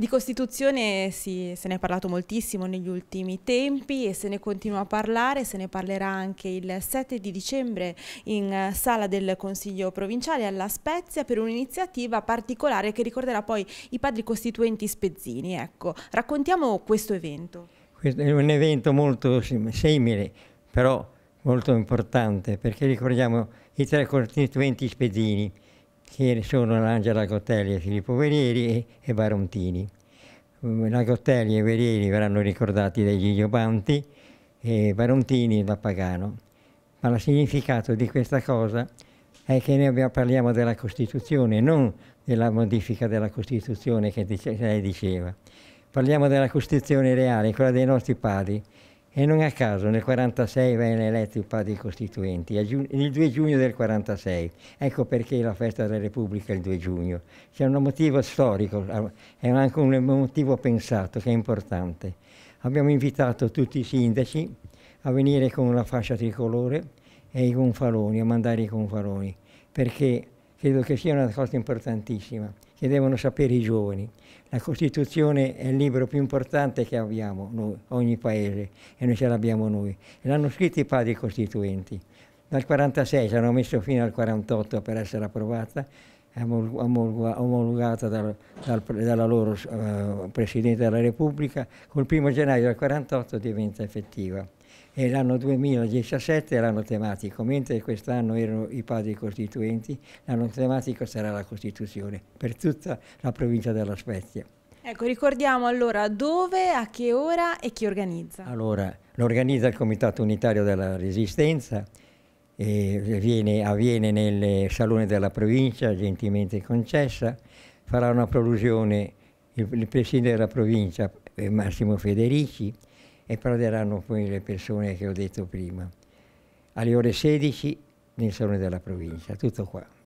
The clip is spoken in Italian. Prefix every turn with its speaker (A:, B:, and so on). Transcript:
A: Di Costituzione si, se ne è parlato moltissimo negli ultimi tempi e se ne continua a parlare, se ne parlerà anche il 7 di dicembre in eh, sala del Consiglio provinciale alla Spezia per un'iniziativa particolare che ricorderà poi i padri costituenti spezzini. Ecco, raccontiamo questo evento.
B: Questo è un evento molto simile, però molto importante, perché ricordiamo i tre costituenti spezzini che sono l'Angela Gottelli e Filippo Verieri e, Barontini. Mm, la Gottelli e Verieri verranno ricordati da Giglio Banti e Barontini da Pagano. Ma il significato di questa cosa è che noi parliamo della Costituzione, non della modifica della Costituzione che dice, lei diceva. Parliamo della Costituzione reale, quella dei nostri padri, e non a caso nel 1946 venne eletto il padre dei costituenti, il 2 giugno del 1946. Ecco perché la festa della Repubblica è il 2 giugno. C'è un motivo storico, è anche un motivo pensato che è importante. Abbiamo invitato tutti i sindaci a venire con la fascia tricolore e i gonfaloni, a mandare i gonfaloni, perché credo che sia una cosa importantissima, che devono sapere i giovani. La Costituzione è il libro più importante che abbiamo noi, ogni paese, e noi ce l'abbiamo noi. L'hanno scritto i padri costituenti. Dal 1946 ci hanno messo fino al 1948 per essere approvata, omologata dal, dal, dalla loro uh, Presidente della Repubblica, col 1 gennaio del 1948 diventa effettiva e l'anno 2017 è l'anno tematico, mentre quest'anno erano i padri costituenti, l'anno tematico sarà la Costituzione per tutta la provincia della Spezia.
A: Ecco, ricordiamo allora dove, a che ora e chi organizza.
B: Allora, lo organizza il Comitato Unitario della Resistenza, viene, avviene nel Salone della Provincia, gentilmente concessa, farà una prolusione il, il Presidente della Provincia, eh, Massimo Federici, e paroleranno poi le persone che ho detto prima. Alle ore 16 nel Salone della Provincia, tutto qua.